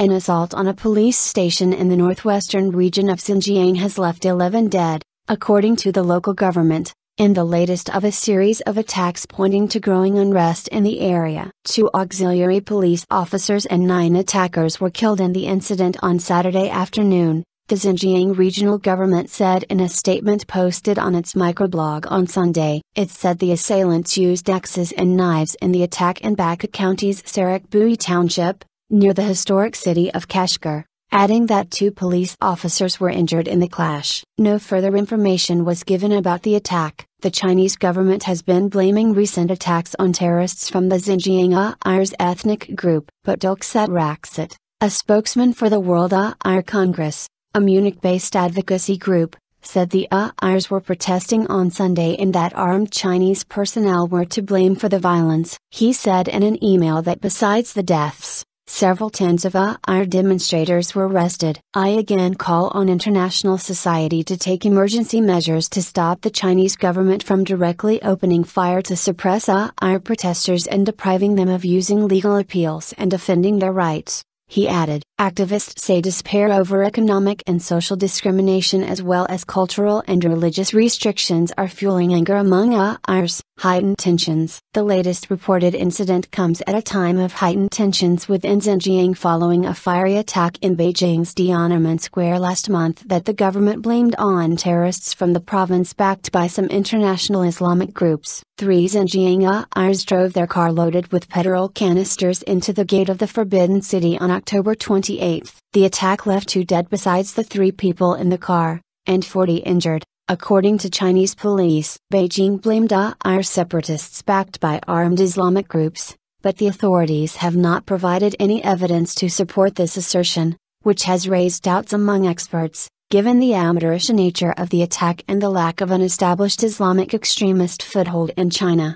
An assault on a police station in the northwestern region of Xinjiang has left 11 dead, according to the local government, in the latest of a series of attacks pointing to growing unrest in the area. Two auxiliary police officers and nine attackers were killed in the incident on Saturday afternoon, the Xinjiang regional government said in a statement posted on its microblog on Sunday. It said the assailants used axes and knives in the attack in Baku County's Sarakbui township near the historic city of Kashgar, adding that two police officers were injured in the clash. No further information was given about the attack. The Chinese government has been blaming recent attacks on terrorists from the Xinjiang Uyghurs ethnic group, but Doksat Raksit, a spokesman for the World Uyghur Congress, a Munich-based advocacy group, said the Uyghurs were protesting on Sunday and that armed Chinese personnel were to blame for the violence. He said in an email that besides the deaths, several tens of IR uh, demonstrators were arrested. I again call on international society to take emergency measures to stop the Chinese government from directly opening fire to suppress IR uh, protesters and depriving them of using legal appeals and defending their rights. He added, activists say despair over economic and social discrimination as well as cultural and religious restrictions are fueling anger among IRs. Uh, heightened tensions. The latest reported incident comes at a time of heightened tensions within Xinjiang following a fiery attack in Beijing's Tiananmen Square last month that the government blamed on terrorists from the province backed by some international Islamic groups. Three Xinjiang IRs drove their car loaded with petrol canisters into the gate of the Forbidden City on October 28. The attack left two dead besides the three people in the car, and 40 injured. According to Chinese police, Beijing blamed IR separatists backed by armed Islamic groups, but the authorities have not provided any evidence to support this assertion, which has raised doubts among experts, given the amateurish nature of the attack and the lack of an established Islamic extremist foothold in China.